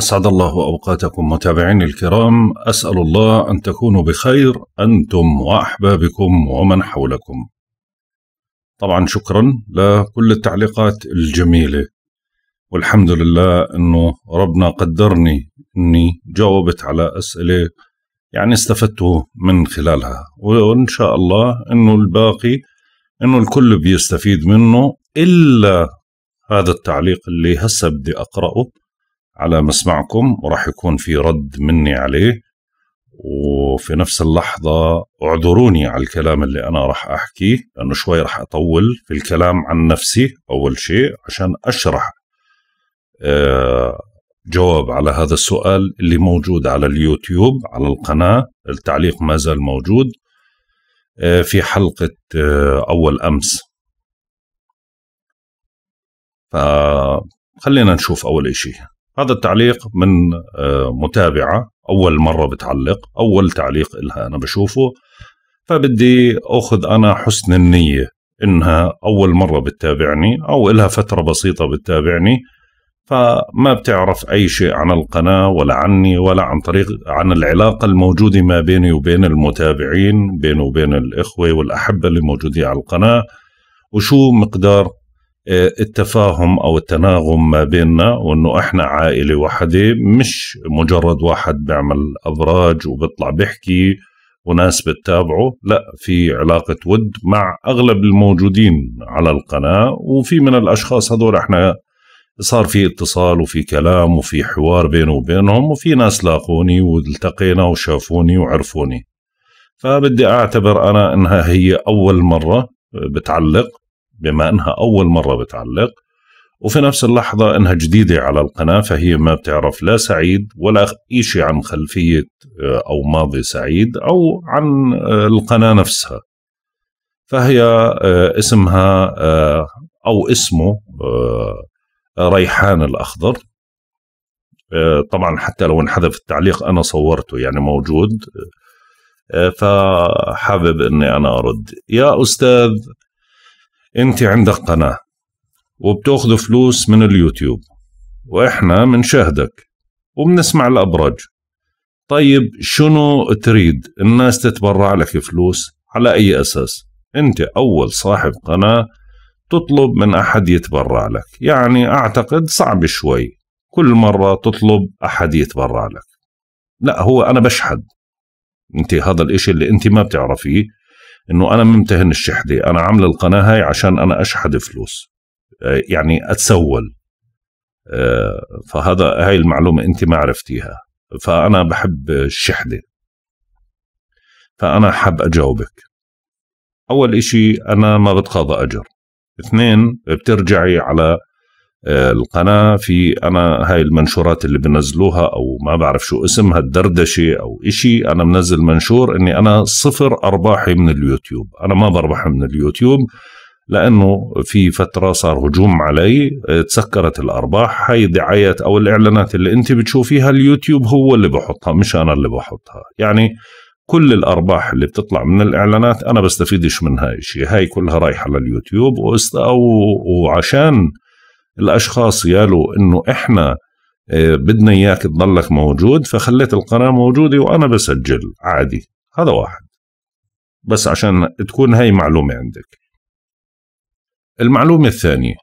أسعد الله أوقاتكم متابعين الكرام أسأل الله أن تكونوا بخير أنتم وأحبابكم ومن حولكم طبعا شكرا لكل التعليقات الجميلة والحمد لله أنه ربنا قدرني أني جاوبت على أسئلة يعني استفدت من خلالها وإن شاء الله أنه الباقي أنه الكل بيستفيد منه إلا هذا التعليق اللي هسه بدي أقرأه على مسمعكم وراح يكون في رد مني عليه وفي نفس اللحظة اعذروني على الكلام اللي أنا راح أحكيه لأنه شوي راح أطول في الكلام عن نفسي أول شيء عشان أشرح آه، جواب على هذا السؤال اللي موجود على اليوتيوب على القناة التعليق ما زال موجود آه، في حلقة آه، أول أمس فخلينا نشوف أول إشي هذا التعليق من آه، متابعة أول مرة بتعلق أول تعليق إلها أنا بشوفه فبدي أخذ أنا حسن النية إنها أول مرة بتتابعني أو إلها فترة بسيطة بتتابعني فما بتعرف أي شيء عن القناة ولا عني ولا عن طريق عن العلاقة الموجودة ما بيني وبين المتابعين بيني وبين الإخوة والأحبة اللي موجودين على القناة وشو مقدار التفاهم او التناغم ما بيننا وانه احنا عائله واحده مش مجرد واحد بيعمل ابراج وبيطلع بيحكي وناس بتتابعه لا في علاقة ود مع أغلب الموجودين على القناة وفي من الأشخاص هذول احنا صار في اتصال وفي كلام وفي حوار بينه وبينهم وفي ناس لاقوني والتقينا وشافوني وعرفوني فبدي أعتبر أنا أنها هي أول مرة بتعلق بما انها اول مره بتعلق وفي نفس اللحظة انها جديدة على القناة فهي ما بتعرف لا سعيد ولا شيء عن خلفية آه، او ماضي سعيد او عن آه، القناة نفسها فهي آه، اسمها او اسمه ريحان الاخضر طبعا حتى لو انحذف التعليق انا صورته يعني موجود فحابب اني انا ارد يا استاذ انت عندك قناة وبتاخذ فلوس من اليوتيوب واحنا منشاهدك وبنسمع الابراج طيب شنو تريد الناس تتبرع لك فلوس على اي اساس انت اول صاحب قناة تطلب من احد يتبرع لك يعني اعتقد صعب شوي كل مرة تطلب احد يتبرع لك لا هو انا بشحد انت هذا الاشي اللي انت ما بتعرفيه انه انا ممتهن الشحده انا عامل القناه هاي عشان انا اشحد فلوس آه، يعني اتسول آه، فهذا هاي المعلومه انت ما عرفتيها فانا بحب الشحده فانا حاب اجاوبك اول اشي انا ما بتقاضى اجر اثنين بترجعي على آه، القناة في أنا هاي المنشورات اللي بنزلوها أو ما بعرف شو اسمها الدردشة أو إشي أنا منزل منشور إني أنا صفر أرباحي من اليوتيوب أنا ما بربح من اليوتيوب لأنه في فترة صار هجوم علي آه، تسكرت الأرباح هاي دعايات أو الإعلانات اللي أنت بتشوفيها اليوتيوب هو اللي بحطها مش أنا اللي بحطها يعني كل الارباح اللي بتطلع من الاعلانات انا بستفيدش منها إشي هاي كلها رايحه لليوتيوب وعشان الاشخاص قالوا انه احنا آه، بدنا اياك تضلك موجود فخليت القناه موجوده وانا بسجل عادي هذا واحد بس عشان تكون هاي معلومه عندك المعلومه الثانيه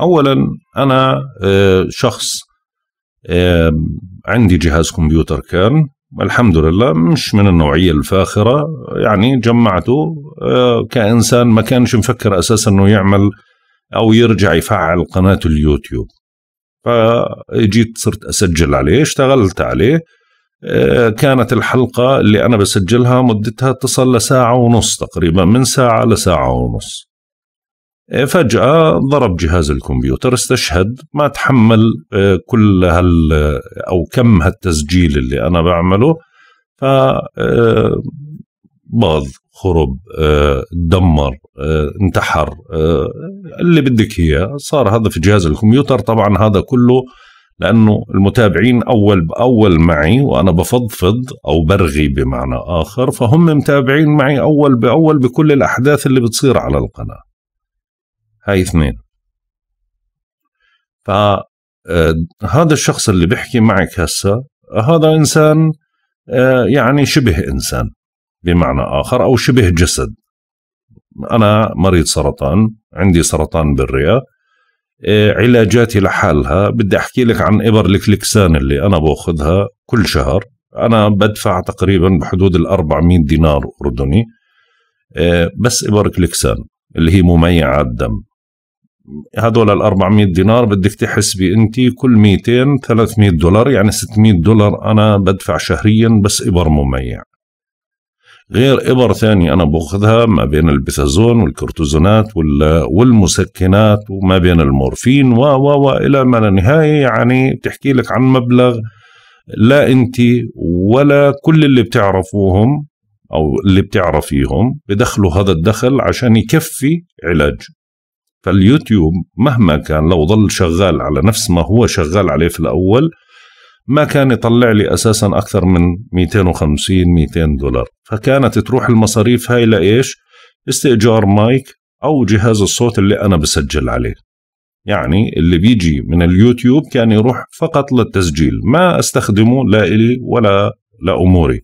اولا انا آه، شخص آه، عندي جهاز كمبيوتر كان الحمد لله مش من النوعية الفاخرة يعني جمعته كإنسان ما كانش مفكر أساسا أنه يعمل او يرجع يفعل قناه اليوتيوب فجيت صرت اسجل عليه اشتغلت عليه آه، كانت الحلقة اللي أنا بسجلها مدتها تصل لساعة ونص تقريبا من ساعة لساعة ونص آه، فجأة ضرب جهاز الكمبيوتر استشهد ما تحمل آه، كل هال أو كم هالتسجيل اللي أنا بعمله ف باظ خرب آه، دمر آه، انتحر آه، اللي بدك اياه صار هذا في جهاز الكمبيوتر طبعا هذا كله لانه المتابعين اول باول معي وانا بفضفض او برغي بمعنى اخر فهم متابعين معي اول باول بكل الاحداث اللي بتصير على القناه هاي اثنين فهذا الشخص اللي بيحكي معك هسه هذا انسان يعني شبه انسان بمعنى آخر أو شبه جسد أنا مريض سرطان عندي سرطان بالرئة إيه، علاجاتي لحالها بدي أحكي لك عن إبر الكليكسان اللي أنا بأخذها كل شهر أنا بدفع تقريبا بحدود ال 400 دينار أردني إيه، بس إبر كليكسان اللي هي مميعة الدم هذول ال 400 دينار بدك تحسبي انت كل 200 300 دولار يعني 600 دولار انا بدفع شهريا بس ابر مميع غير إبر ثانية أنا باخذها ما بين البيثازون والكورتيزونات والمسكنات وما بين المورفين و و و الى ما لا نهاية يعني بتحكي لك عن مبلغ لا أنت ولا كل اللي بتعرفوهم أو اللي بتعرفيهم بدخلوا هذا الدخل عشان يكفي علاج فاليوتيوب مهما كان لو ظل شغال على نفس ما هو شغال عليه في الأول ما كان يطلع لي اساسا اكثر من 250 200 دولار فكانت تروح المصاريف هاي لايش استئجار مايك او جهاز الصوت اللي انا بسجل عليه يعني اللي بيجي من اليوتيوب كان يروح فقط للتسجيل ما استخدمه لا إلي ولا لأموري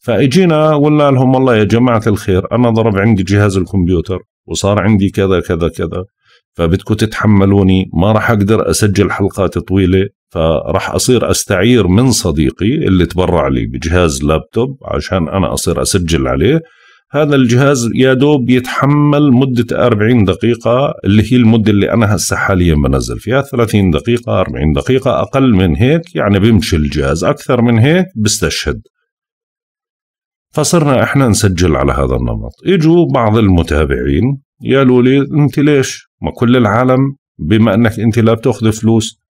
فاجينا قلنا لهم والله يا جماعة الخير أنا ضرب عندي جهاز الكمبيوتر وصار عندي كذا كذا كذا فبدكم تتحملوني ما راح اقدر اسجل حلقات طويله فراح اصير استعير من صديقي اللي تبرع لي بجهاز لابتوب عشان انا اصير اسجل عليه هذا الجهاز يا دوب يتحمل مدة 40 دقيقة اللي هي المدة اللي أنا هسه حاليا بنزل فيها 30 دقيقة 40 دقيقة أقل من هيك يعني بيمشي الجهاز أكثر من هيك بستشهد فصرنا إحنا نسجل على هذا النمط إجوا بعض المتابعين قالوا لي أنت ليش ما كل العالم بما انك انت لا بتاخذ فلوس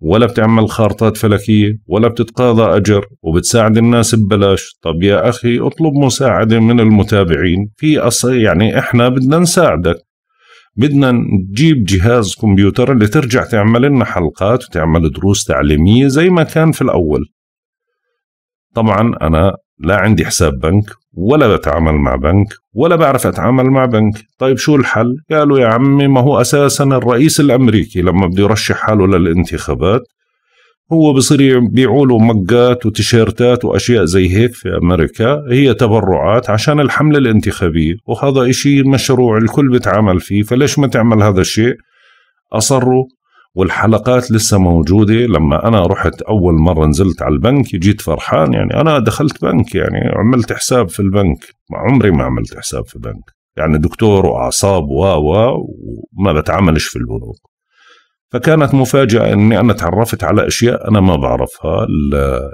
ولا بتعمل خارطات فلكيه ولا بتتقاضى اجر وبتساعد الناس ببلاش طب يا اخي اطلب مساعده من المتابعين في أصل يعني احنا بدنا نساعدك بدنا نجيب جهاز كمبيوتر اللي ترجع تعمل لنا حلقات وتعمل دروس تعليميه زي ما كان في الاول طبعا انا لا عندي حساب بنك ولا بتعامل مع بنك ولا بعرف اتعامل مع بنك طيب شو الحل قالوا يا عمي ما هو اساسا الرئيس الامريكي لما بده يرشح حاله للانتخابات هو بصير يبيعوا له مقات وتيشيرتات واشياء زي هيك في امريكا هي تبرعات عشان الحمله الانتخابيه وهذا إشي مشروع الكل بتعامل فيه فليش ما تعمل هذا الشيء اصروا والحلقات لسه موجودة لما أنا رحت أول مرة نزلت على البنك جيت فرحان يعني أنا دخلت بنك يعني عملت حساب في البنك عمري ما عملت حساب في بنك يعني دكتور وأعصاب و و وما بتعاملش في البنوك فكانت مفاجأة أني أنا تعرفت على أشياء أنا ما بعرفها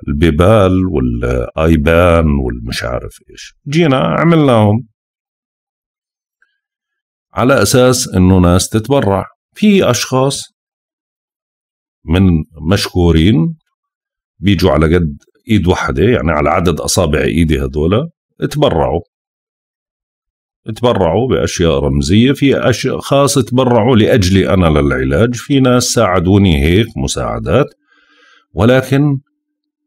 البيبال والآيبان والمش عارف إيش جينا عملناهم على أساس أنه ناس تتبرع في أشخاص من مشكورين بيجوا على قد ايد واحده يعني على عدد اصابع ايدي هذول تبرعوا تبرعوا باشياء رمزيه في اشخاص تبرعوا لاجلي انا للعلاج في ناس ساعدوني هيك مساعدات ولكن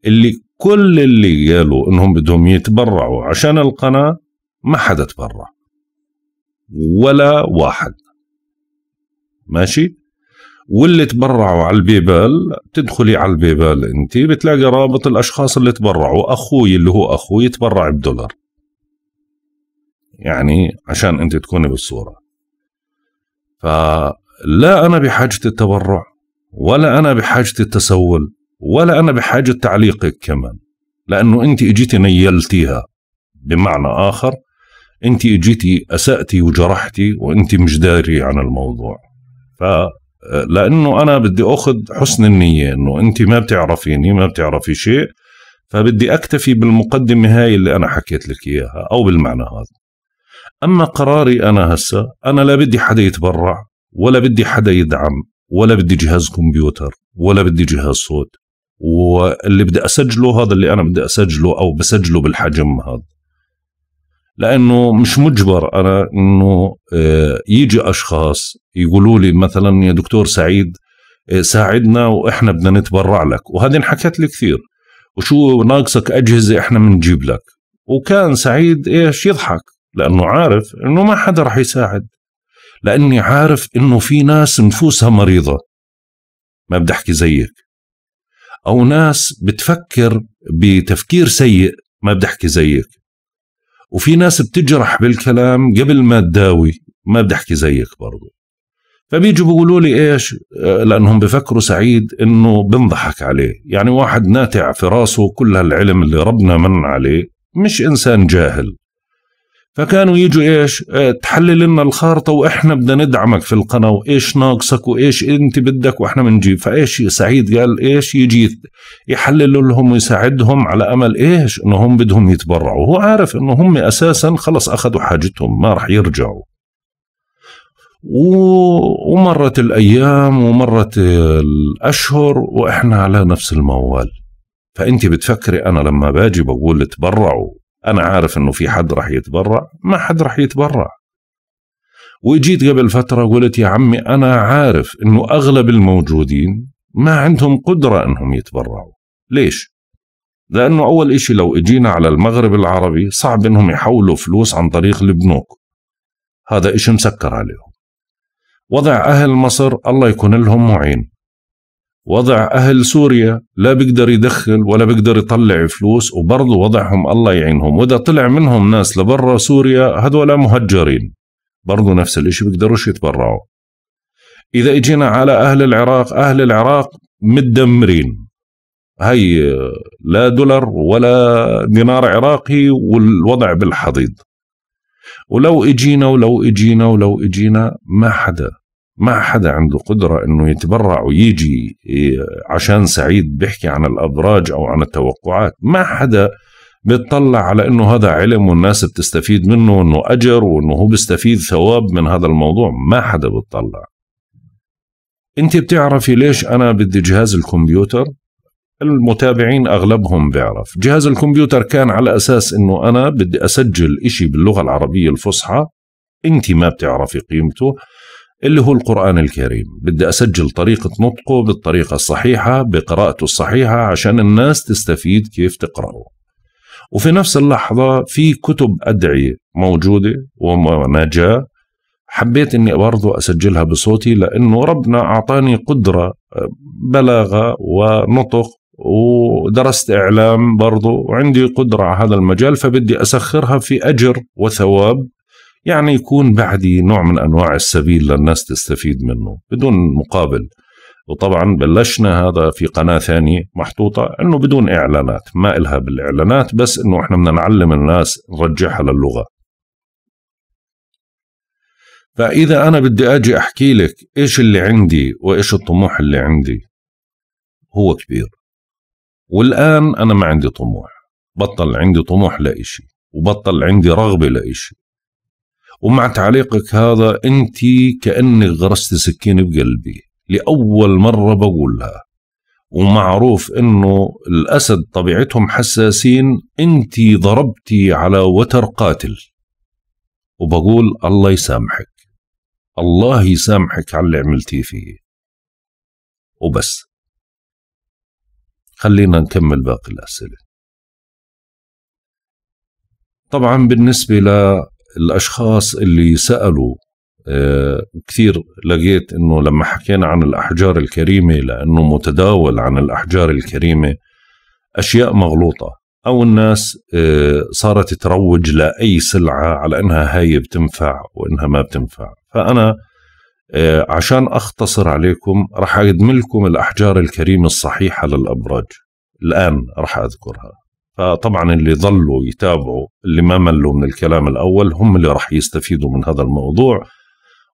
اللي كل اللي قالوا انهم بدهم يتبرعوا عشان القناه ما حدا تبرع ولا واحد ماشي واللي تبرعوا على البيبال تدخلي على البيبال انت بتلاقي رابط الاشخاص اللي تبرعوا اخوي اللي هو اخوي تبرع بدولار يعني عشان انت تكوني بالصوره فلا انا بحاجه التبرع ولا انا بحاجه التسول ولا انا بحاجه تعليقك كمان لانه انت اجيتي نيلتيها بمعنى اخر انت اجيتي اساتي وجرحتي وانت مش داري عن الموضوع ف لانه انا بدي اخذ حسن النيه انه انت ما بتعرفيني ما بتعرفي شيء فبدي اكتفي بالمقدمه هاي اللي انا حكيت لك اياها او بالمعنى هذا اما قراري انا هسه انا لا بدي حدا يتبرع ولا بدي حدا يدعم ولا بدي جهاز كمبيوتر ولا بدي جهاز صوت واللي بدي اسجله هذا اللي انا بدي اسجله او بسجله بالحجم هذا لانه مش مجبر انا انه آه، يجي اشخاص يقولوا لي مثلا يا دكتور سعيد آه، ساعدنا واحنا بدنا نتبرع لك وهذه انحكت لي كثير وشو ناقصك اجهزه احنا بنجيب لك وكان سعيد ايش يضحك لانه عارف انه ما حدا رح يساعد لاني عارف انه في ناس نفوسها مريضه ما بدي احكي زيك او ناس بتفكر بتفكير سيء ما بدي احكي زيك وفي ناس بتجرح بالكلام قبل ما تداوي ما بدي احكي زيك برضو فبيجوا بيقولوا لي ايش آه، لانهم بفكروا سعيد انه بنضحك عليه يعني واحد ناتع في راسه كل هالعلم اللي ربنا من عليه مش انسان جاهل فكانوا يجوا ايش إيه، تحلل لنا الخارطه واحنا بدنا ندعمك في القناه وايش ناقصك وايش انت بدك واحنا بنجيب فايش سعيد قال ايش يجي يحلل لهم ويساعدهم على امل ايش انه هم بدهم يتبرعوا هو عارف انه هم اساسا خلص اخذوا حاجتهم ما راح يرجعوا و... ومرت الايام ومرت الاشهر واحنا على نفس الموال فانت بتفكري انا لما باجي بقول تبرعوا انا عارف انه في حد راح يتبرع ما حد راح يتبرع وجيت قبل فتره قلت يا عمي انا عارف انه اغلب الموجودين ما عندهم قدره انهم يتبرعوا ليش لانه اول إشي لو اجينا على المغرب العربي صعب انهم يحولوا فلوس عن طريق البنوك هذا إشي مسكر عليهم وضع اهل مصر الله يكون لهم معين وضع أهل سوريا لا بيقدر يدخل ولا بيقدر يطلع فلوس وبرضه وضعهم الله يعينهم وإذا طلع منهم ناس لبرا سوريا هذول مهجرين برضه نفس الشيء بيقدروش يتبرعوا إذا إجينا على أهل العراق أهل العراق متدمرين هي لا دولار ولا دينار عراقي والوضع بالحضيض ولو اجينا ولو اجينا ولو اجينا ما حدا ما حدا عنده قدرة انه يتبرع ويجي إيه، عشان سعيد بيحكي عن الابراج او عن التوقعات ما حدا بتطلع على انه هذا علم والناس بتستفيد منه وانه اجر وانه هو بيستفيد ثواب من هذا الموضوع ما حدا بتطلع انت بتعرفي ليش انا بدي جهاز الكمبيوتر المتابعين اغلبهم بيعرف جهاز الكمبيوتر كان على اساس انه انا بدي اسجل اشي باللغة العربية الفصحى انت ما بتعرفي قيمته اللي هو القرآن الكريم بدي أسجل طريقة نطقه بالطريقة الصحيحة بقراءته الصحيحة عشان الناس تستفيد كيف تقرأه وفي نفس اللحظة في كتب أدعية موجودة ومناجاة حبيت اني برضو اسجلها بصوتي لانه ربنا اعطاني قدره بلاغه ونطق ودرست اعلام برضو وعندي قدره على هذا المجال فبدي اسخرها في اجر وثواب يعني يكون بعدي نوع من انواع السبيل للناس تستفيد منه بدون مقابل وطبعا بلشنا هذا في قناة ثانية محطوطة انه بدون اعلانات ما إلها بالاعلانات بس انه احنا بدنا نعلم الناس نرجعها للغة فإذا أنا بدي أجي أحكي لك إيش اللي عندي وإيش الطموح اللي عندي هو كبير والآن أنا ما عندي طموح بطل عندي طموح لإشي وبطل عندي رغبة لإشي ومع تعليقك هذا انت كانك غرست سكين بقلبي لاول مره بقولها ومعروف انه الاسد طبيعتهم حساسين انت ضربتي على وتر قاتل وبقول الله يسامحك الله يسامحك على اللي عملتيه فيه وبس خلينا نكمل باقي الأسئلة طبعا بالنسبة الاشخاص اللي سالوا آه، كثير لقيت انه لما حكينا عن الاحجار الكريمه لانه متداول عن الاحجار الكريمه اشياء مغلوطه او الناس آه، صارت تروج لاي سلعه على انها هاي بتنفع وانها ما بتنفع فانا آه، عشان اختصر عليكم رح اقدم لكم الاحجار الكريمه الصحيحه للابراج الان رح اذكرها فطبعا اللي ظلوا يتابعوا اللي ما ملوا من الكلام الاول هم اللي راح يستفيدوا من هذا الموضوع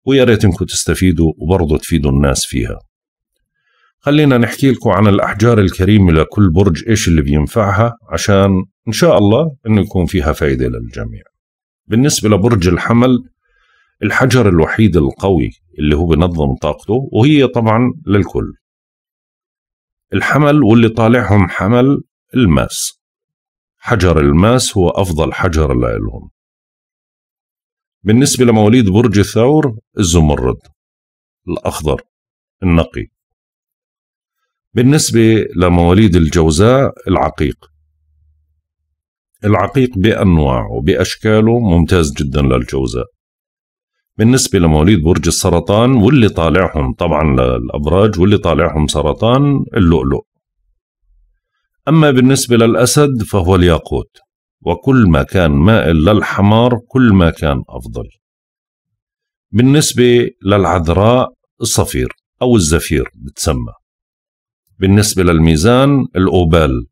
ويا ريت انكم تستفيدوا وبرضه تفيدوا الناس فيها. خلينا نحكي لكم عن الاحجار الكريمه لكل برج ايش اللي بينفعها عشان ان شاء الله انه يكون فيها فائده للجميع. بالنسبه لبرج الحمل الحجر الوحيد القوي اللي هو بنظم طاقته وهي طبعا للكل. الحمل واللي طالعهم حمل الماس حجر الماس هو أفضل حجر لهم بالنسبة لمواليد برج الثور الزمرد الأخضر النقي بالنسبة لمواليد الجوزاء العقيق العقيق بأنواعه وبأشكاله ممتاز جدا للجوزاء بالنسبة لمواليد برج السرطان واللي طالعهم طبعا للأبراج واللي طالعهم سرطان اللؤلؤ أما بالنسبة للأسد فهو الياقوت وكل ما كان مائل للحمار كل ما كان أفضل بالنسبة للعذراء الصفير أو الزفير بتسمى بالنسبة للميزان الأوبال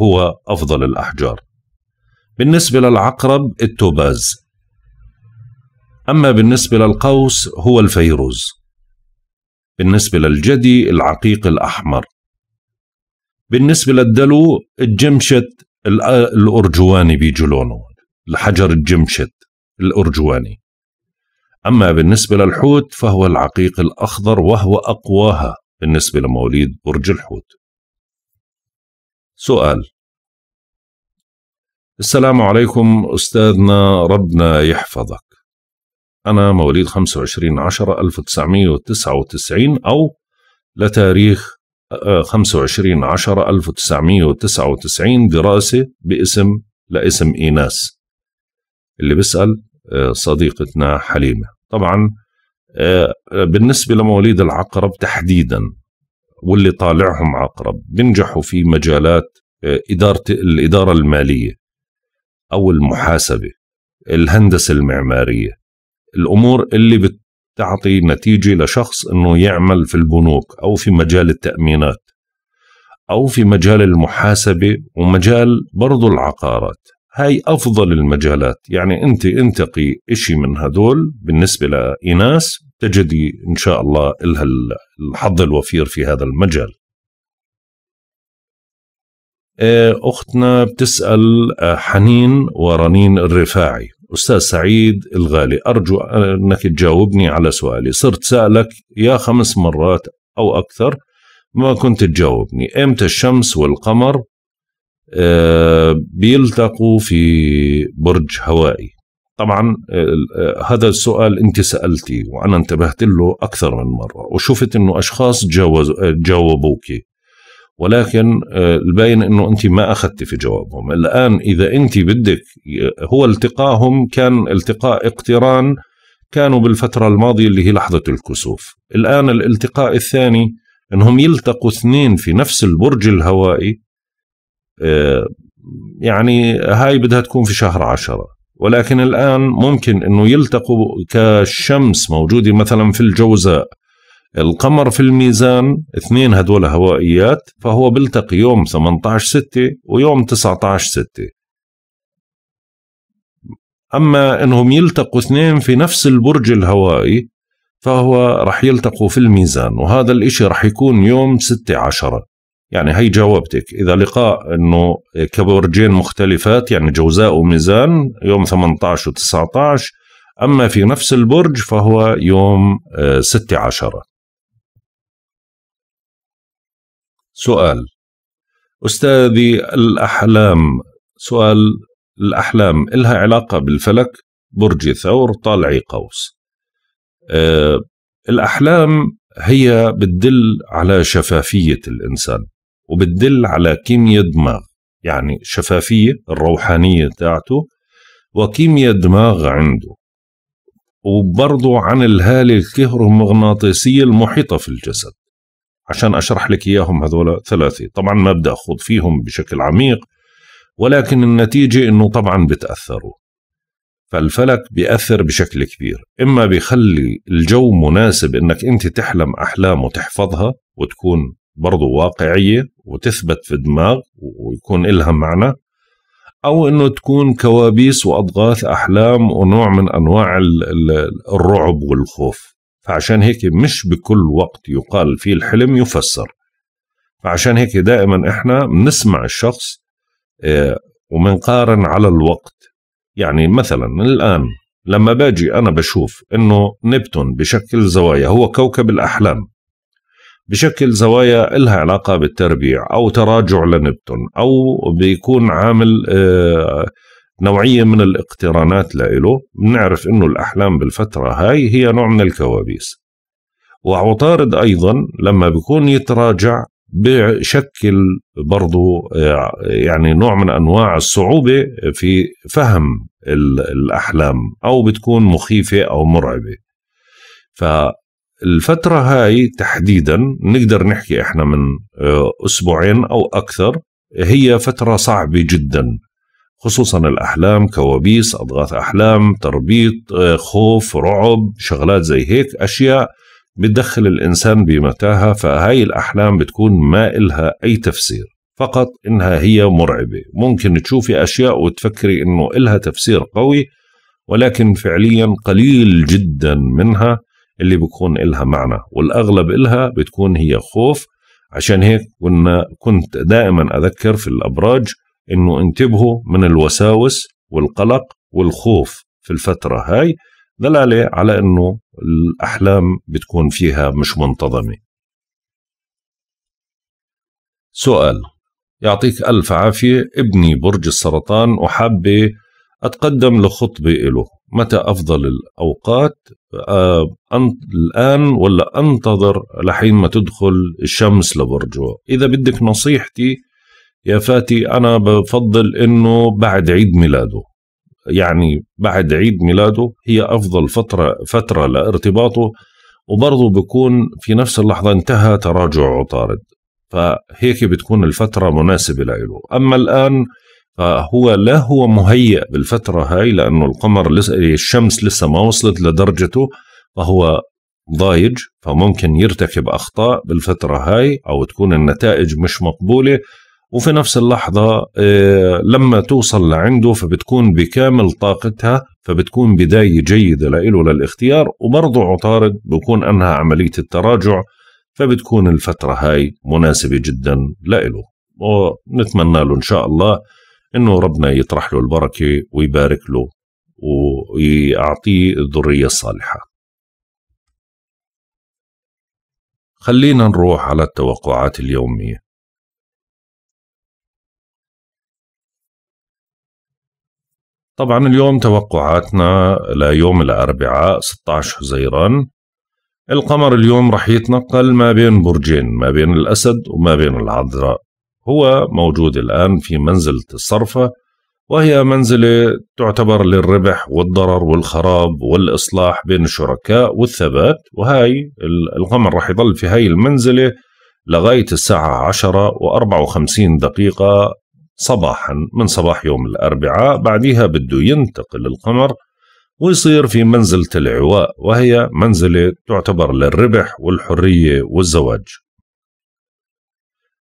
هو أفضل الأحجار بالنسبة للعقرب التوباز أما بالنسبة للقوس هو الفيروز بالنسبة للجدي العقيق الأحمر بالنسبة للدلو الجمشت الأرجواني بيجوا لونه الحجر الجمشت الأرجواني أما بالنسبة للحوت فهو العقيق الأخضر وهو أقواها بالنسبة لمواليد برج الحوت سؤال السلام عليكم أستاذنا ربنا يحفظك أنا مواليد 25 10 1999 أو لتاريخ 25 10 1999 دراسة باسم لاسم إيناس اللي بيسأل آه، صديقتنا حليمة طبعا آه، بالنسبة لمواليد العقرب تحديدا واللي طالعهم عقرب بينجحوا في مجالات آه، إدارة الإدارة المالية أو المحاسبة الهندسة المعمارية الأمور اللي بت تعطي نتيجة لشخص أنه يعمل في البنوك أو في مجال التأمينات أو في مجال المحاسبة ومجال برضو العقارات هاي أفضل المجالات يعني أنت انتقي إشي من هدول بالنسبة لإناس تجدي إن شاء الله إلها الحظ الوفير في هذا المجال إيه، أختنا بتسأل آه، حنين ورنين الرفاعي أستاذ سعيد الغالي أرجو أنك تجاوبني على سؤالي صرت سألك يا خمس مرات أو أكثر ما كنت تجاوبني إمتى الشمس والقمر آه، بيلتقوا في برج هوائي طبعا آه، هذا السؤال انت سالتي وانا انتبهت له اكثر من مره وشفت انه اشخاص آه، جاوبوك ولكن آه، الباين انه انت ما اخذت في جوابهم الان اذا انت بدك آه، هو التقاهم كان التقاء اقتران كانوا بالفتره الماضيه اللي هي لحظه الكسوف الان الالتقاء الثاني انهم يلتقوا اثنين في نفس البرج الهوائي آه، يعني هاي بدها تكون في شهر عشرة ولكن الآن ممكن أنه يلتقوا كالشمس موجودة مثلا في الجوزاء القمر في الميزان اثنين هدول هوائيات فهو بيلتقي يوم 18 6 ويوم 19 6 أما أنهم يلتقوا اثنين في نفس البرج الهوائي فهو رح يلتقوا في الميزان وهذا الإشي رح يكون يوم 6 عشرة يعني هي جاوبتك إذا لقاء أنه كبرجين مختلفات يعني جوزاء وميزان يوم 18 و 19 أما في نفس البرج فهو يوم 6 آه، عشرة سؤال أستاذي الأحلام سؤال الأحلام إلها علاقة بالفلك برج ثور طالعي قوس أه الأحلام هي بتدل على شفافية الإنسان وبتدل على كيمياء دماغ يعني شفافية الروحانية تاعته وكيمياء دماغ عنده وبرضو عن الهالة الكهرومغناطيسية المحيطة في الجسد عشان أشرح لك إياهم هذول ثلاثة طبعا ما بدي أخوض فيهم بشكل عميق ولكن النتيجة أنه طبعا بتأثروا فالفلك بيأثر بشكل كبير إما بيخلي الجو مناسب أنك أنت تحلم أحلام وتحفظها وتكون برضو واقعية وتثبت في الدماغ ويكون إلها معنى أو أنه تكون كوابيس وأضغاث أحلام ونوع من أنواع الرعب والخوف فعشان هيك مش بكل وقت يقال فيه الحلم يفسر فعشان هيك دائما احنا بنسمع الشخص آه، ومنقارن على الوقت يعني مثلا الان لما باجي انا بشوف انه نبتون بشكل زوايا هو كوكب الاحلام بشكل زوايا إلها علاقة بالتربيع أو تراجع لنبتون أو بيكون عامل آه، نوعية من الاقترانات لإله بنعرف إنه الأحلام بالفترة هاي هي نوع من الكوابيس وعطارد أيضا لما بيكون يتراجع بشكل برضو يعني نوع من أنواع الصعوبة في فهم الأحلام أو بتكون مخيفة أو مرعبة فالفترة هاي تحديدا نقدر نحكي إحنا من أسبوعين أو أكثر هي فترة صعبة جدا خصوصا الأحلام كوابيس أضغاث أحلام تربيط آه، خوف رعب شغلات زي هيك أشياء بتدخل الإنسان بمتاهة فهاي الأحلام بتكون ما إلها أي تفسير فقط إنها هي مرعبة ممكن تشوفي أشياء وتفكري إنه إلها تفسير قوي ولكن فعليا قليل جدا منها اللي بيكون إلها معنى والأغلب إلها بتكون هي خوف عشان هيك كنا كنت دائما أذكر في الأبراج انه انتبهوا من الوساوس والقلق والخوف في الفتره هاي دلاله على انه الاحلام بتكون فيها مش منتظمه سؤال يعطيك الف عافيه ابني برج السرطان وحابه اتقدم لخطبه له متى افضل الاوقات آه، أنت الان ولا انتظر لحين ما تدخل الشمس لبرجه اذا بدك نصيحتي يا فاتي أنا بفضل أنه بعد عيد ميلاده يعني بعد عيد ميلاده هي أفضل فترة, فترة لارتباطه وبرضه بكون في نفس اللحظة انتهى تراجع عطارد فهيك بتكون الفترة مناسبة له أما الآن فهو لا هو مهيأ بالفترة هاي لأنه القمر لسه الشمس لسه ما وصلت لدرجته فهو ضايج فممكن يرتكب أخطاء بالفترة هاي أو تكون النتائج مش مقبولة وفي نفس اللحظة آه، لما توصل لعنده فبتكون بكامل طاقتها فبتكون بداية جيدة لإله للاختيار وبرضه عطارد بكون أنهى عملية التراجع فبتكون الفترة هاي مناسبة جدا لإله ونتمنى له إن شاء الله إنه ربنا يطرح له البركة ويبارك له ويعطيه الذرية الصالحة خلينا نروح على التوقعات اليومية طبعا اليوم توقعاتنا ليوم الأربعاء 16 حزيران القمر اليوم رح يتنقل ما بين برجين ما بين الأسد وما بين العذراء هو موجود الآن في منزلة الصرفة وهي منزلة تعتبر للربح والضرر والخراب والإصلاح بين الشركاء والثبات وهاي القمر رح يضل في هاي المنزلة لغاية الساعة 10 و54 دقيقة صباحا من صباح يوم الأربعاء بعديها بده ينتقل القمر ويصير في منزلة العواء وهي منزلة تعتبر للربح والحرية والزواج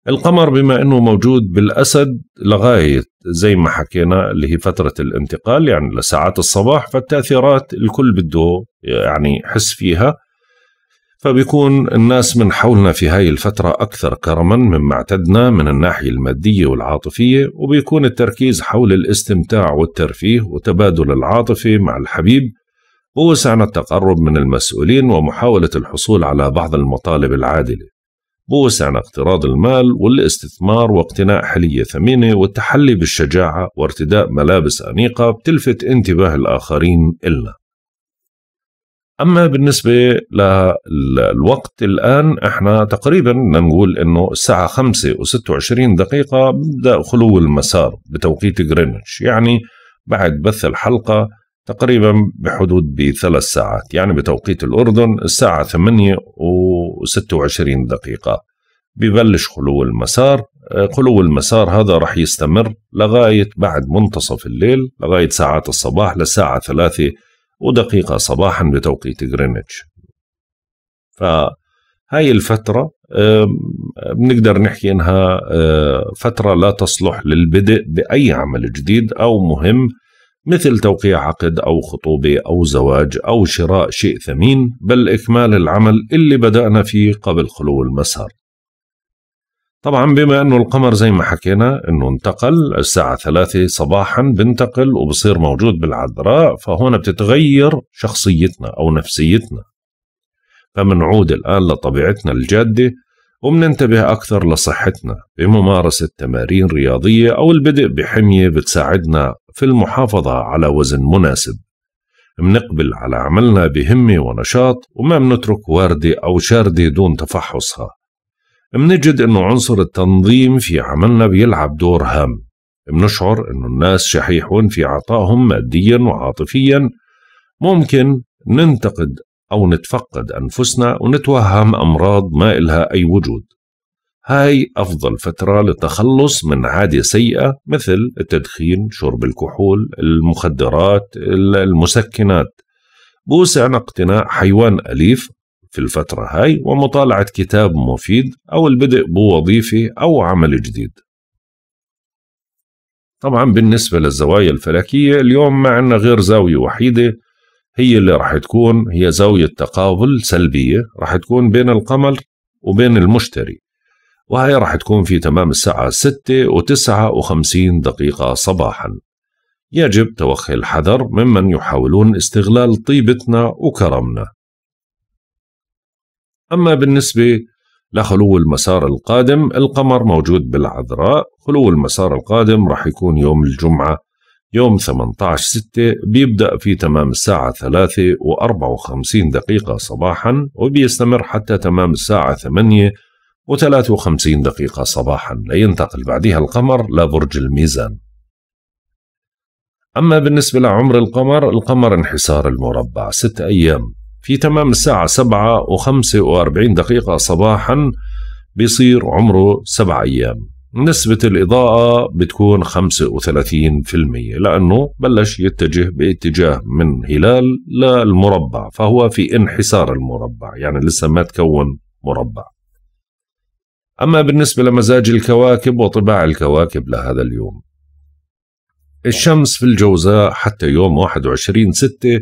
القمر بما أنه موجود بالأسد لغاية زي ما حكينا اللي هي فترة الانتقال يعني لساعات الصباح فالتأثيرات الكل بده يعني حس فيها فبيكون الناس من حولنا في هاي الفترة أكثر كرما مما اعتدنا من الناحية المادية والعاطفية وبيكون التركيز حول الاستمتاع والترفيه وتبادل العاطفة مع الحبيب بوسعنا التقرب من المسؤولين ومحاولة الحصول على بعض المطالب العادلة بوسعنا اقتراض المال والاستثمار واقتناء حلية ثمينة والتحلي بالشجاعة وارتداء ملابس أنيقة بتلفت انتباه الآخرين إلنا اما بالنسبه للوقت الان احنا تقريبا نقول انه الساعه 5 و26 دقيقه بدا خلو المسار بتوقيت جرينتش يعني بعد بث الحلقه تقريبا بحدود بثلاث ساعات يعني بتوقيت الأردن الساعة 8 و26 دقيقة ببلش خلو المسار خلو المسار هذا رح يستمر لغاية بعد منتصف الليل لغاية ساعات الصباح للساعه 3 ودقيقة صباحا بتوقيت غرينتش فهاي الفترة بنقدر نحكي انها أه، فترة لا تصلح للبدء بأي عمل جديد أو مهم مثل توقيع عقد أو خطوبة أو زواج أو شراء شيء ثمين بل إكمال العمل اللي بدأنا فيه قبل خلو المسار طبعا بما انه القمر زي ما حكينا انه انتقل الساعة ثلاثة صباحا بنتقل وبصير موجود بالعذراء فهون بتتغير شخصيتنا او نفسيتنا فمنعود الآن لطبيعتنا الجادة ومننتبه أكثر لصحتنا بممارسة تمارين رياضية أو البدء بحمية بتساعدنا في المحافظة على وزن مناسب منقبل على عملنا بهمة ونشاط وما منترك واردة أو شاردة دون تفحصها منجد انه عنصر التنظيم في عملنا بيلعب دور هام منشعر انه الناس شحيحون في عطائهم ماديا وعاطفيا ممكن ننتقد او نتفقد انفسنا ونتوهم امراض ما إلها اي وجود هاي أفضل فترة للتخلص من عادة سيئة مثل التدخين، شرب الكحول، المخدرات، المسكنات بوسعنا اقتناء حيوان أليف في الفترة هاي ومطالعة كتاب مفيد أو البدء بوظيفة أو عمل جديد طبعا بالنسبة للزوايا الفلكية اليوم ما عندنا غير زاوية وحيدة هي اللي راح تكون هي زاوية تقابل سلبية راح تكون بين القمر وبين المشتري وهي راح تكون في تمام الساعة 6 و 59 دقيقة صباحا يجب توخي الحذر ممن يحاولون استغلال طيبتنا وكرمنا أما بالنسبة لخلو المسار القادم القمر موجود بالعذراء خلو المسار القادم رح يكون يوم الجمعة يوم 18 6 بيبدأ في تمام الساعة 3 و54 دقيقة صباحا وبيستمر حتى تمام الساعة 8 و53 دقيقة صباحا لينتقل بعدها القمر لبرج الميزان أما بالنسبة لعمر القمر القمر انحسار المربع 6 أيام في تمام الساعة سبعة وخمسة وأربعين دقيقة صباحا بيصير عمره سبع أيام نسبة الإضاءة بتكون 35% لأنه بلش يتجه باتجاه من هلال للمربع فهو في انحسار المربع يعني لسه ما تكون مربع أما بالنسبة لمزاج الكواكب وطباع الكواكب لهذا اليوم الشمس في الجوزاء حتى يوم 21 6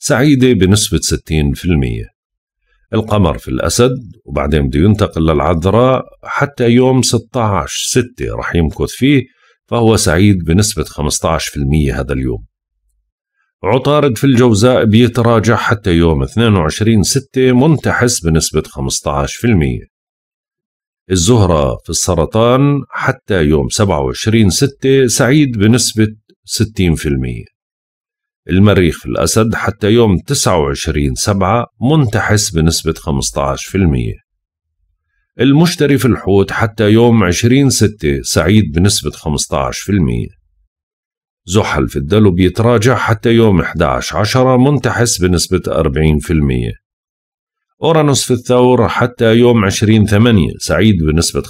سعيدة بنسبة 60% القمر في الأسد وبعدين بده ينتقل للعذراء حتى يوم 16 6 رح يمكث فيه فهو سعيد بنسبة 15% هذا اليوم عطارد في الجوزاء بيتراجع حتى يوم 22 6 منتحس بنسبة 15% الزهرة في السرطان حتى يوم 27 6 سعيد بنسبة 60% المريخ الأسد حتى يوم 29 سبعة منتحس بنسبة 15% المشتري في الحوت حتى يوم 20 ستة سعيد بنسبة 15% زحل في الدلو بيتراجع حتى يوم 11 عشرة منتحس بنسبة 40% أورانوس في الثور حتى يوم 20 ثمانية سعيد بنسبة 15%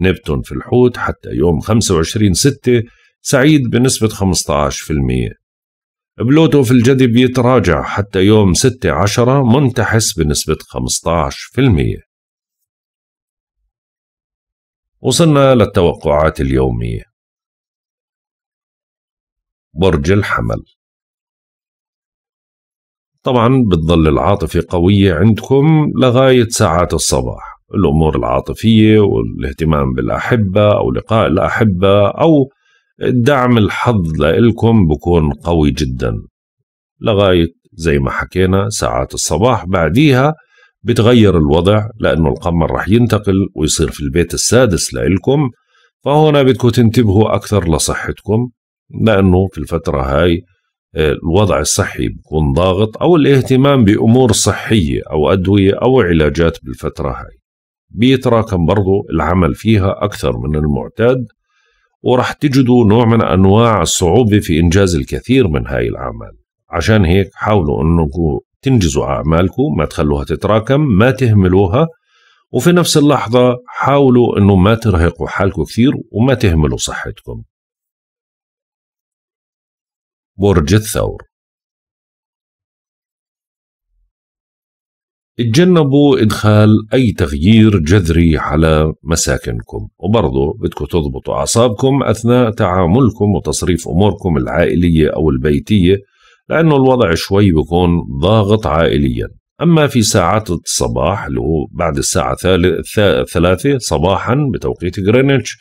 نبتون في الحوت حتى يوم 25 ستة سعيد بنسبة 15% بلوتو في الجدي بيتراجع حتى يوم 6 10 منتحس بنسبة 15% وصلنا للتوقعات اليومية برج الحمل طبعا بتظل العاطفة قوية عندكم لغاية ساعات الصباح الأمور العاطفية والاهتمام بالأحبة أو لقاء الأحبة أو الدعم الحظ لإلكم بكون قوي جدا لغاية زي ما حكينا ساعات الصباح بعديها بتغير الوضع لأنه القمر رح ينتقل ويصير في البيت السادس لإلكم فهنا بدكم تنتبهوا أكثر لصحتكم لأنه في الفترة هاي آه، الوضع الصحي بكون ضاغط أو الاهتمام بأمور صحية أو أدوية أو علاجات بالفترة هاي بيتراكم برضو العمل فيها أكثر من المعتاد وراح تجدوا نوع من أنواع الصعوبة في إنجاز الكثير من هاي الأعمال عشان هيك حاولوا أنكم تنجزوا أعمالكم ما تخلوها تتراكم ما تهملوها وفي نفس اللحظة حاولوا أنه ما ترهقوا حالكم كثير وما تهملوا صحتكم برج الثور اتجنبوا إدخال أي تغيير جذري على مساكنكم وبرضه بدكم تضبطوا أعصابكم أثناء تعاملكم وتصريف أموركم العائلية أو البيتية لأنه الوضع شوي بيكون ضاغط عائليا أما في ساعات الصباح اللي هو بعد الساعة الثالثه صباحا بتوقيت غرينتش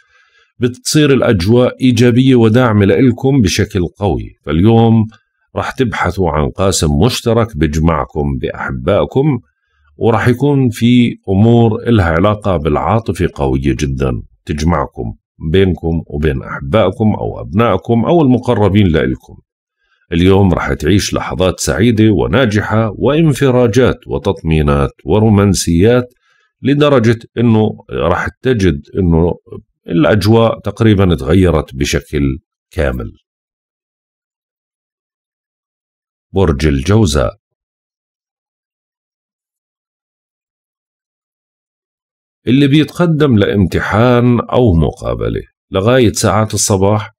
بتصير الأجواء إيجابية وداعمة لكم بشكل قوي فاليوم رح تبحثوا عن قاسم مشترك بجمعكم بأحبائكم وراح يكون في امور لها علاقه بالعاطفه قويه جدا تجمعكم بينكم وبين احبائكم او ابنائكم او المقربين لكم. اليوم راح تعيش لحظات سعيده وناجحه وانفراجات وتطمينات ورومانسيات لدرجه انه راح تجد انه الاجواء تقريبا تغيرت بشكل كامل. برج الجوزاء اللي بيتقدم لامتحان أو مقابلة لغاية ساعات الصباح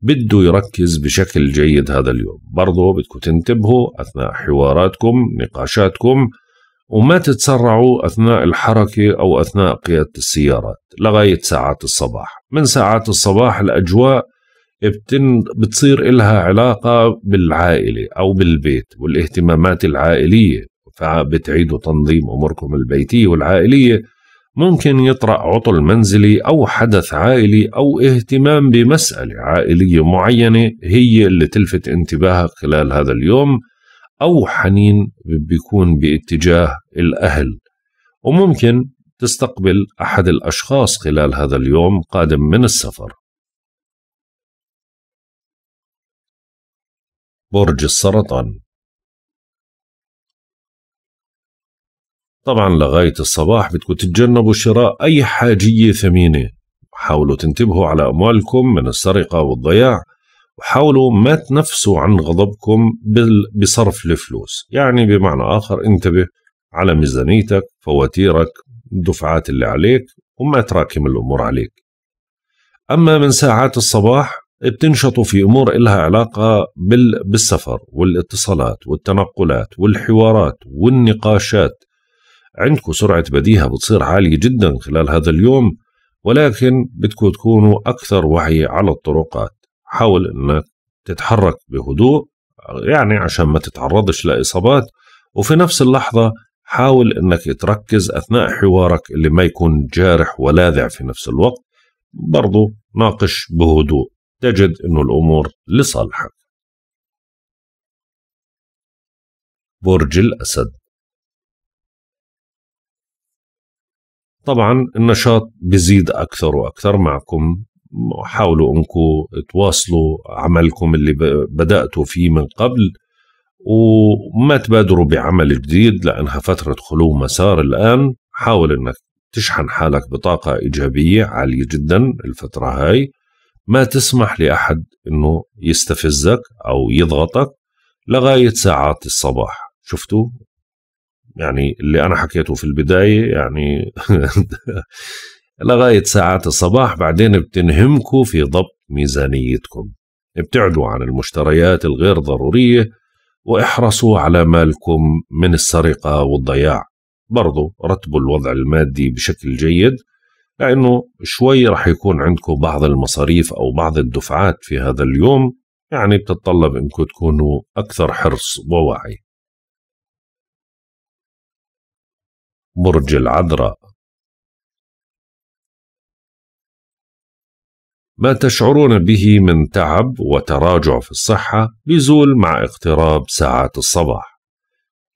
بده يركز بشكل جيد هذا اليوم برضه بدكم تنتبهوا أثناء حواراتكم نقاشاتكم وما تتسرعوا أثناء الحركة أو أثناء قيادة السيارات لغاية ساعات الصباح من ساعات الصباح الأجواء بتن بتصير إلها علاقة بالعائلة أو بالبيت والاهتمامات العائلية فبتعيدوا تنظيم أموركم البيتية والعائلية ممكن يطرأ عطل منزلي أو حدث عائلي أو اهتمام بمسألة عائلية معينة هي اللي تلفت انتباهك خلال هذا اليوم أو حنين بيكون باتجاه الأهل وممكن تستقبل أحد الأشخاص خلال هذا اليوم قادم من السفر برج السرطان طبعا لغاية الصباح بدكم تتجنبوا شراء أي حاجية ثمينة حاولوا تنتبهوا على أموالكم من السرقة والضياع وحاولوا ما تنفسوا عن غضبكم بصرف الفلوس يعني بمعنى آخر انتبه على ميزانيتك فواتيرك الدفعات اللي عليك وما تراكم الأمور عليك أما من ساعات الصباح بتنشطوا في أمور إلها علاقة بالسفر والاتصالات والتنقلات والحوارات والنقاشات عندكم سرعة بديهة بتصير عالية جدا خلال هذا اليوم ولكن بدكم تكونوا أكثر وعي على الطرقات حاول أنك تتحرك بهدوء يعني عشان ما تتعرضش لإصابات وفي نفس اللحظة حاول أنك تركز أثناء حوارك اللي ما يكون جارح ولاذع في نفس الوقت برضو ناقش بهدوء تجد أنه الأمور لصالحك برج الأسد طبعا النشاط بيزيد أكثر وأكثر معكم حاولوا أنكم تواصلوا عملكم اللي بدأتوا فيه من قبل وما تبادروا بعمل جديد لأنها فترة خلو مسار الآن حاول أنك تشحن حالك بطاقة إيجابية عالية جدا الفترة هاي ما تسمح لأحد أنه يستفزك أو يضغطك لغاية ساعات الصباح شفتوا يعني اللي انا حكيته في البدايه يعني لغايه ساعات الصباح بعدين بتنهمكوا في ضبط ميزانيتكم ابتعدوا عن المشتريات الغير ضروريه واحرصوا على مالكم من السرقه والضياع برضو رتبوا الوضع المادي بشكل جيد لانه شوي رح يكون عندكم بعض المصاريف او بعض الدفعات في هذا اليوم يعني بتتطلب انكم تكونوا اكثر حرص ووعي برج العذراء ما تشعرون به من تعب وتراجع في الصحة بيزول مع اقتراب ساعات الصباح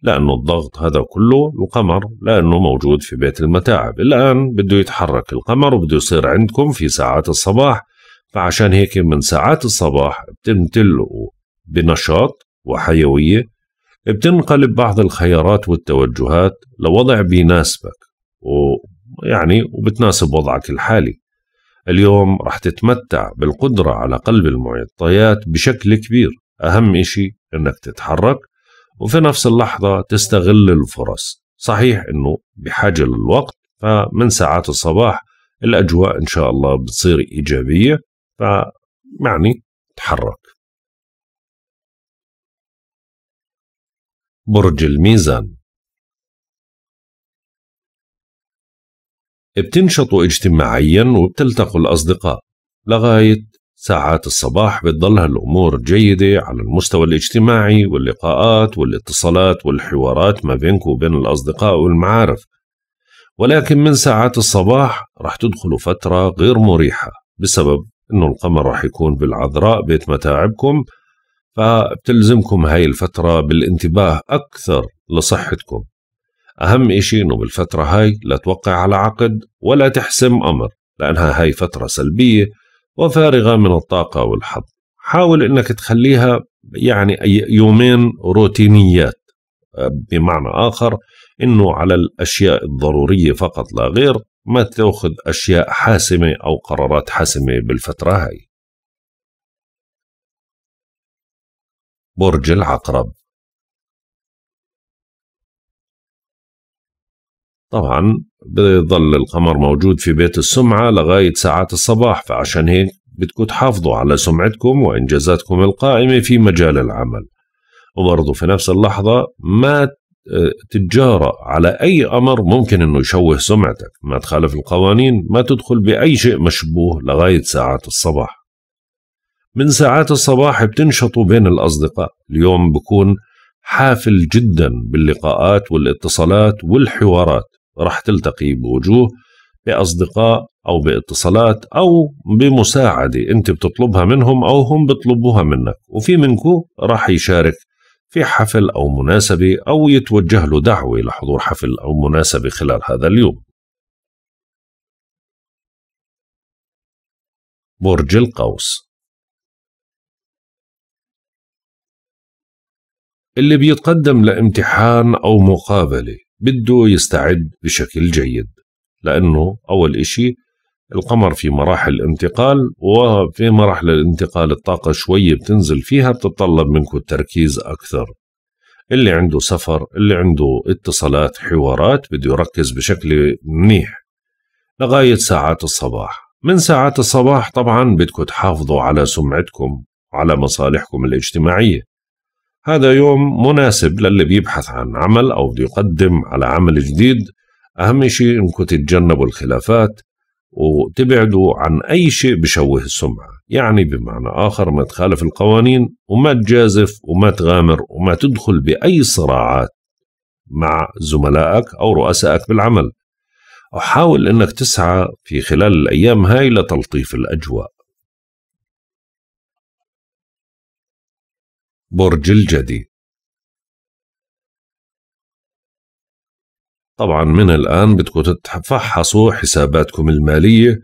لأنه الضغط هذا كله القمر لأنه موجود في بيت المتاعب الآن بده يتحرك القمر وبده يصير عندكم في ساعات الصباح فعشان هيك من ساعات الصباح بتمتلئوا بنشاط وحيوية بتنقلب بعض الخيارات والتوجهات لوضع بيناسبك ويعني وبتناسب وضعك الحالي اليوم رح تتمتع بالقدرة على قلب المعطيات بشكل كبير أهم إشي إنك تتحرك وفي نفس اللحظة تستغل الفرص صحيح إنه بحاجة للوقت فمن ساعات الصباح الأجواء إن شاء الله بتصير إيجابية فمعني تحرك برج الميزان بتنشطوا اجتماعيا وبتلتقوا الأصدقاء لغاية ساعات الصباح بتضلها الأمور جيدة على المستوى الاجتماعي واللقاءات والاتصالات والحوارات ما بينك وبين الأصدقاء والمعارف ولكن من ساعات الصباح رح تدخلوا فترة غير مريحة بسبب أنه القمر رح يكون بالعذراء بيت متاعبكم فبتلزمكم هاي الفترة بالانتباه أكثر لصحتكم أهم إشي إنه بالفترة هاي لا توقع على عقد ولا تحسم أمر لأنها هاي فترة سلبية وفارغة من الطاقة والحظ حاول إنك تخليها يعني يومين روتينيات آه، بمعنى آخر إنه على الأشياء الضرورية فقط لا غير ما تأخذ أشياء حاسمة أو قرارات حاسمة بالفترة هاي برج العقرب طبعا بيظل القمر موجود في بيت السمعة لغاية ساعات الصباح فعشان هيك بدكم تحافظوا على سمعتكم وإنجازاتكم القائمة في مجال العمل وبرضه في نفس اللحظة ما تتجارى على أي أمر ممكن أنه يشوه سمعتك ما تخالف القوانين ما تدخل بأي شيء مشبوه لغاية ساعات الصباح من ساعات الصباح بتنشطوا بين الأصدقاء اليوم بكون حافل جدا باللقاءات والاتصالات والحوارات رح تلتقي بوجوه بأصدقاء أو باتصالات أو بمساعدة أنت بتطلبها منهم أو هم بيطلبوها منك وفي منكو رح يشارك في حفل أو مناسبة أو يتوجه له دعوة لحضور حفل أو مناسبة خلال هذا اليوم برج القوس اللي بيتقدم لامتحان أو مقابلة بده يستعد بشكل جيد لأنه أول إشي القمر في مراحل انتقال وفي مراحل الانتقال الطاقة شوية بتنزل فيها بتتطلب منكم التركيز أكثر اللي عنده سفر اللي عنده اتصالات حوارات بده يركز بشكل منيح لغاية ساعات الصباح من ساعات الصباح طبعا بدكم تحافظوا على سمعتكم على مصالحكم الاجتماعية هذا يوم مناسب للي بيبحث عن عمل أو بيقدم يقدم على عمل جديد أهم شيء إنكم تتجنبوا الخلافات وتبعدوا عن أي شيء بشوه السمعة يعني بمعنى آخر ما تخالف القوانين وما تجازف وما تغامر وما تدخل بأي صراعات مع زملائك أو رؤسائك بالعمل وحاول أنك تسعى في خلال الأيام هاي لتلطيف الأجواء برج الجدي طبعا من الآن بدكم تتفحصوا حساباتكم المالية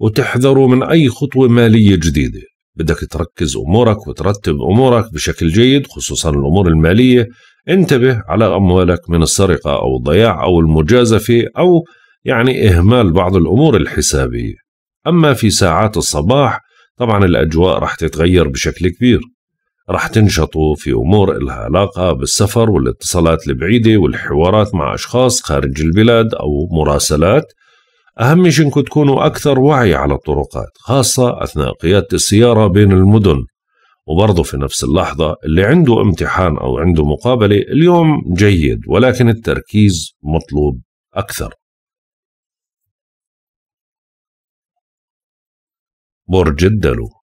وتحذروا من أي خطوة مالية جديدة بدك تركز أمورك وترتب أمورك بشكل جيد خصوصا الأمور المالية انتبه على أموالك من السرقة أو الضياع أو المجازفة أو يعني إهمال بعض الأمور الحسابية أما في ساعات الصباح طبعا الأجواء رح تتغير بشكل كبير رح تنشطوا في أمور إلها علاقة بالسفر والاتصالات البعيدة والحوارات مع أشخاص خارج البلاد أو مراسلات أهم شيء إنكم تكونوا أكثر وعي على الطرقات خاصة أثناء قيادة السيارة بين المدن وبرضه في نفس اللحظة اللي عنده امتحان أو عنده مقابلة اليوم جيد ولكن التركيز مطلوب أكثر برج الدلو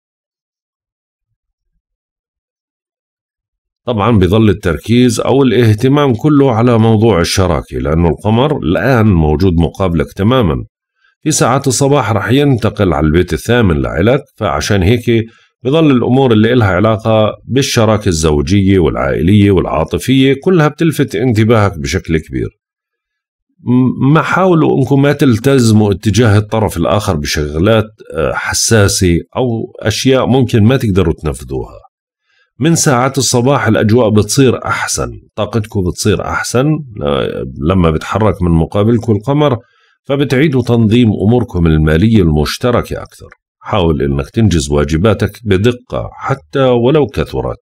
طبعا بظل التركيز أو الاهتمام كله على موضوع الشراكة لأنه القمر الآن موجود مقابلك تماما في ساعات الصباح رح ينتقل على البيت الثامن لعلك فعشان هيك بظل الأمور اللي إلها علاقة بالشراكة الزوجية والعائلية والعاطفية كلها بتلفت انتباهك بشكل كبير ما حاولوا انكم ما تلتزموا اتجاه الطرف الاخر بشغلات آه، حساسه او اشياء ممكن ما تقدروا تنفذوها من ساعات الصباح الاجواء بتصير احسن طاقتكم بتصير احسن لما بتحرك من مقابلكم القمر فبتعيدوا تنظيم اموركم الماليه المشتركه اكثر حاول انك تنجز واجباتك بدقه حتى ولو كثرت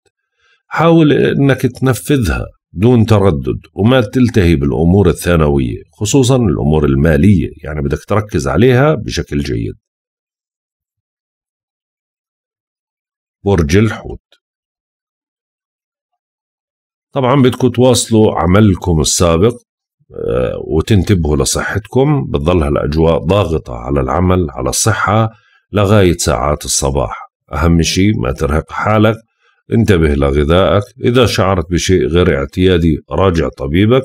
حاول انك تنفذها دون تردد وما تلتهي بالامور الثانويه خصوصا الامور الماليه يعني بدك تركز عليها بشكل جيد برج الحوت طبعا بدكم تواصلوا عملكم السابق آه، وتنتبهوا لصحتكم بتضل هالاجواء ضاغطه على العمل على الصحه لغايه ساعات الصباح اهم شيء ما ترهق حالك انتبه لغذائك اذا شعرت بشيء غير اعتيادي راجع طبيبك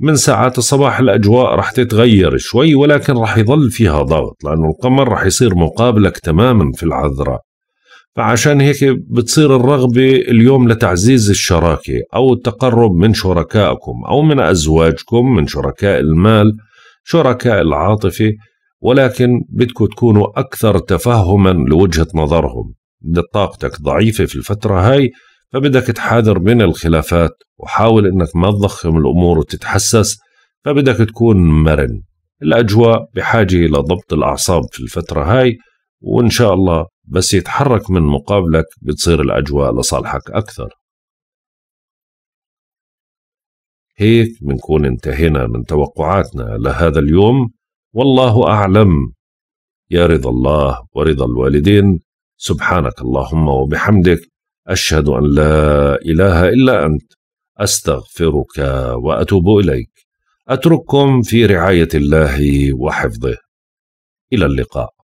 من ساعات الصباح الاجواء رح تتغير شوي ولكن رح يظل فيها ضغط لانه القمر رح يصير مقابلك تماما في العذراء فعشان هيك بتصير الرغبة اليوم لتعزيز الشراكة أو التقرب من شركائكم أو من أزواجكم من شركاء المال شركاء العاطفة ولكن بدكم تكونوا أكثر تفهما لوجهة نظرهم طاقتك ضعيفة في الفترة هاي فبدك تحاذر من الخلافات وحاول انك ما تضخم الامور وتتحسس فبدك تكون مرن الاجواء بحاجه الى ضبط الاعصاب في الفتره هاي وان شاء الله بس يتحرك من مقابلك بتصير الأجواء لصالحك أكثر هيك بنكون انتهينا من توقعاتنا لهذا اليوم والله أعلم يا رضا الله ورضا الوالدين سبحانك اللهم وبحمدك أشهد أن لا إله إلا أنت أستغفرك وأتوب إليك أترككم في رعاية الله وحفظه إلى اللقاء